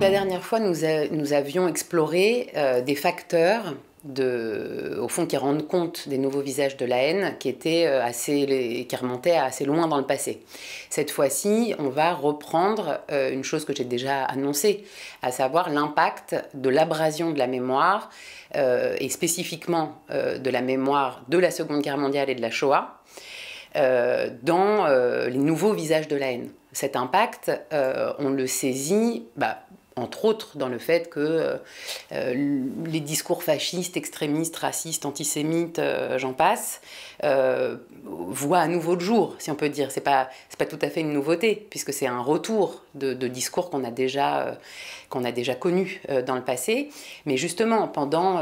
La dernière fois, nous, avions exploré euh, des facteurs de, au fond, qui rendent compte des nouveaux visages de la haine, qui euh, assez, remontaient assez loin dans le passé. Cette fois-ci, on va reprendre euh, une chose que j'ai déjà annoncée, à savoir l'impact de l'abrasion de la mémoire, et spécifiquement de la mémoire de la Seconde Guerre mondiale et de la Shoah, dans les nouveaux visages de la haine. Cet impact, on le saisit. Bah, entre autres dans le fait que euh, euh, les discours fascistes, extrémistes, racistes, antisémites, euh, j'en passe, voient à nouveau le jour, si on peut dire. C'est pas pas tout à fait une nouveauté puisque c'est un retour de, discours qu'on a déjà qu'on a déjà connu dans le passé, mais justement pendant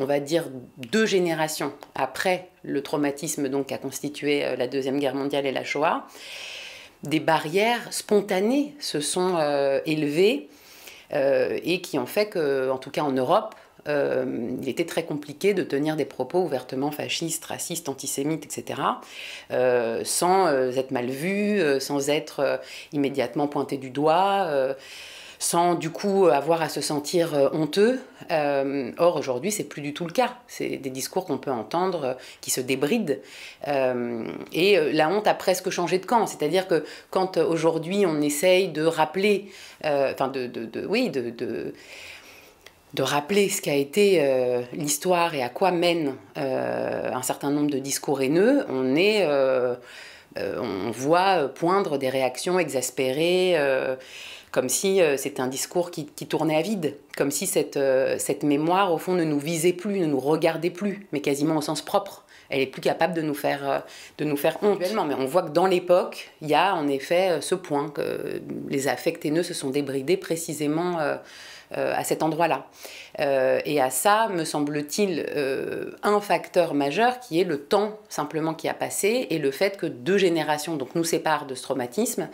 on va dire deux générations après le traumatisme donc qu'a constitué la deuxième guerre mondiale et la Shoah des barrières spontanées se sont euh, élevées euh, et qui ont fait que, en tout cas en Europe, euh, il était très compliqué de tenir des propos ouvertement fascistes, racistes, antisémites, etc., sans être mal vu, sans être immédiatement pointé du doigt sans du coup avoir à se sentir euh, honteux. Euh, or aujourd'hui, c'est plus du tout le cas. C'est des discours qu'on peut entendre euh, qui se débrident. et la honte a presque changé de camp. C'est-à-dire que quand aujourd'hui on essaye de rappeler, enfin de, de, oui, de, de rappeler ce qu'a été l'histoire et à quoi mène un certain nombre de discours haineux, on est, on voit poindre des réactions exaspérées, comme si euh, c'était un discours qui, tournait à vide, comme si cette, euh, cette mémoire, au fond, ne nous visait plus, ne nous regardait plus, mais quasiment au sens propre. Elle est plus capable de nous faire, euh, de nous faire honte. Mais on voit que dans l'époque, il y a en effet ce point, que les affects haineux se sont débridés précisément à cet endroit-là. et à ça, me semble-t-il, un facteur majeur qui est le temps simplement qui a passé et le fait que deux générations donc, nous séparent de ce traumatisme.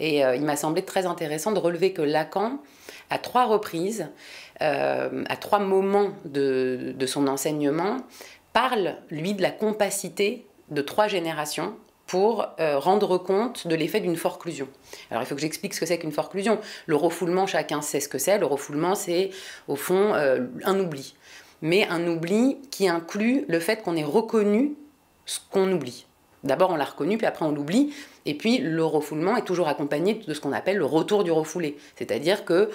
Et il m'a semblé très intéressant de relever que Lacan, à trois reprises, euh, à trois moments de, son enseignement, parle, lui, de la compacité de trois générations pour euh, rendre compte de l'effet d'une forclusion. Alors il faut que j'explique ce que c'est qu'une forclusion. Le refoulement, chacun sait ce que c'est. Le refoulement, c'est au fond euh, un oubli. Mais un oubli qui inclut le fait qu'on ait reconnu ce qu'on oublie. D'abord, on l'a reconnu, puis après, on l'oublie. Et puis, le refoulement est toujours accompagné de ce qu'on appelle le retour du refoulé. C'est-à-dire que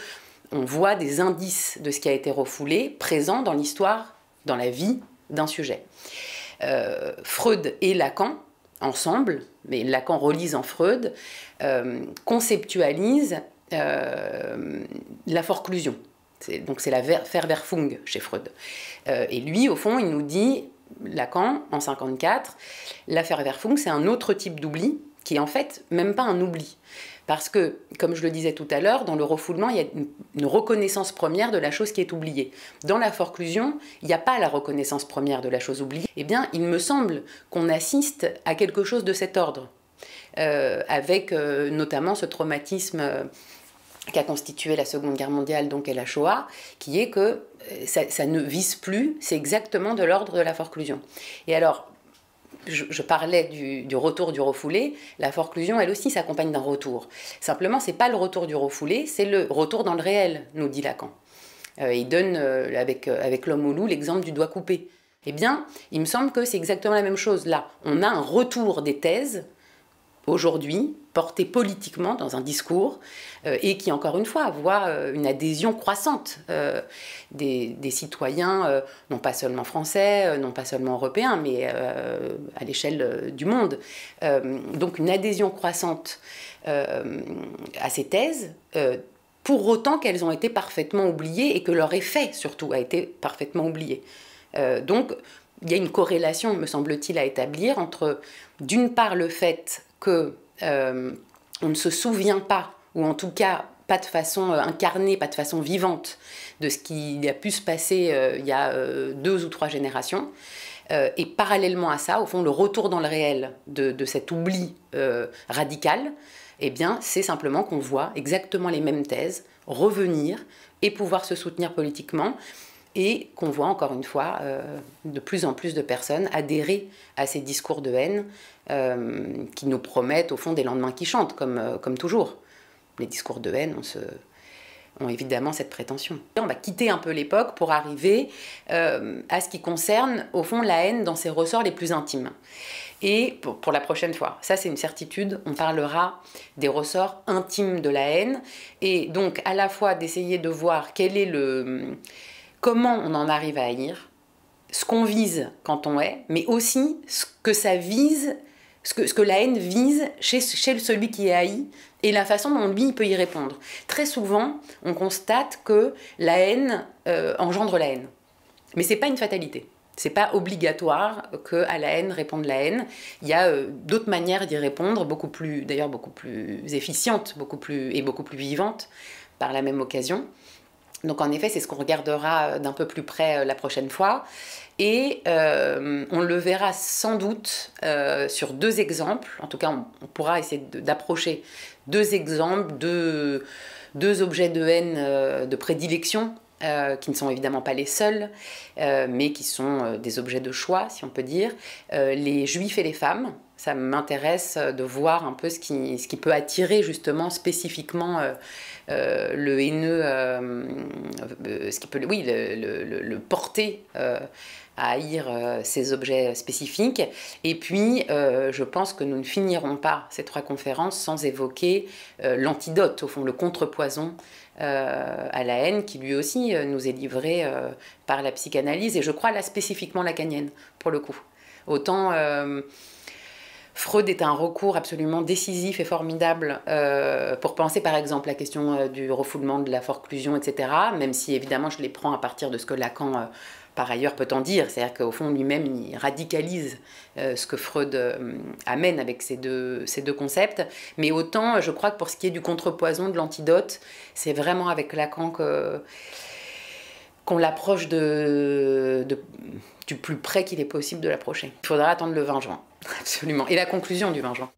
on voit des indices de ce qui a été refoulé présents dans l'histoire, dans la vie d'un sujet. Euh, Freud et Lacan, ensemble, mais Lacan relise en Freud, euh, conceptualisent euh, la forclusion. Donc c'est la Verwerfung chez Freud. Euh, et lui, au fond, il nous dit Lacan, en 54, l'affaire Verfung, c'est un autre type d'oubli qui est en fait même pas un oubli. Parce que, comme je le disais tout à l'heure, dans le refoulement, il y a une reconnaissance première de la chose qui est oubliée. Dans la forclusion, il n'y a pas la reconnaissance première de la chose oubliée. Eh bien, il me semble qu'on assiste à quelque chose de cet ordre, euh, avec euh, notamment ce traumatisme euh, qu'a constitué la Seconde Guerre mondiale, donc et la Shoah, qui est que euh, ça, ne vise plus, c'est exactement de l'ordre de la forclusion. Et alors, je, parlais du, retour du refoulé, la forclusion, elle aussi, s'accompagne d'un retour. Simplement, c'est pas le retour du refoulé, c'est le retour dans le réel, nous dit Lacan. Euh, il donne, euh, avec, avec l'homme au loup, l'exemple du doigt coupé. Eh bien, il me semble que c'est exactement la même chose. Là, on a un retour des thèses aujourd'hui portée politiquement dans un discours euh, et qui, encore une fois, voit euh, une adhésion croissante euh, des, des, citoyens, non pas seulement français, non pas seulement européens, mais à l'échelle du monde. donc une adhésion croissante à ces thèses. pour autant qu'elles ont été parfaitement oubliées et que leur effet surtout a été parfaitement oublié. donc il y a une corrélation, me semble-t-il, à établir entre d'une part le fait que euh, on ne se souvient pas, ou en tout cas pas de façon euh, incarnée, pas de façon vivante, de ce qui a pu se passer euh, il y a deux ou trois générations. et parallèlement à ça, au fond, le retour dans le réel de, cet oubli radical, et eh bien, c'est simplement qu'on voit exactement les mêmes thèses revenir et pouvoir se soutenir politiquement et qu'on voit encore une fois euh, de plus en plus de personnes adhérer à ces discours de haine euh, qui nous promettent au fond des lendemains qui chantent, comme, euh, comme toujours. Les discours de haine ont évidemment cette prétention. On va quitter un peu l'époque pour arriver à ce qui concerne au fond la haine dans ses ressorts les plus intimes. Et pour la prochaine fois, ça c'est une certitude, on parlera des ressorts intimes de la haine et donc à la fois d'essayer de voir quel est le comment on en arrive à haïr, ce qu'on vise quand on est, mais aussi ce que vise, ce que, la haine vise chez, celui qui est haï et la façon dont lui peut y répondre. Très souvent, on constate que la haine euh, engendre la haine. Mais ce n'est pas une fatalité. Ce n'est pas obligatoire que à la haine réponde la haine. Il y a euh, d'autres manières d'y répondre, beaucoup plus, d'ailleurs beaucoup plus efficientes, beaucoup plus et beaucoup plus vivantes par la même occasion. Donc en effet, c'est ce qu'on regardera euh, d'un peu plus près euh, la prochaine fois. Et euh, on le verra sans doute sur deux exemples. En tout cas, on, pourra essayer d'approcher deux exemples, deux, deux, objets de haine de prédilection euh, qui ne sont évidemment pas les seuls, euh, mais qui sont euh, des objets de choix, si on peut dire, les juifs et les femmes. Ça m'intéresse de voir un peu ce qui, ce qui peut attirer justement spécifiquement le haineux, ce qui peut oui, le, le porter à haïr euh, ces objets spécifiques. Et puis, euh, je pense que nous ne finirons pas ces trois conférences sans évoquer euh, l'antidote, au fond, le contrepoison à la haine qui lui aussi nous est livré par la psychanalyse et je crois là spécifiquement lacanienne pour le coup. Autant Freud est un recours absolument décisif et formidable pour penser par exemple la question du refoulement de la forclusion, etc. Même si évidemment je les prends à partir de ce que Lacan par ailleurs peut-on dire, c'est-à-dire qu'au fond lui-même il radicalise euh, ce que Freud euh, amène avec ces deux, deux concepts, mais autant je crois que pour ce qui est du contrepoison, de l'antidote, c'est vraiment avec Lacan que qu'on l'approche de, du plus près qu'il est possible de l'approcher. Il faudra attendre le 20 juin, absolument, et la conclusion du 20 juin.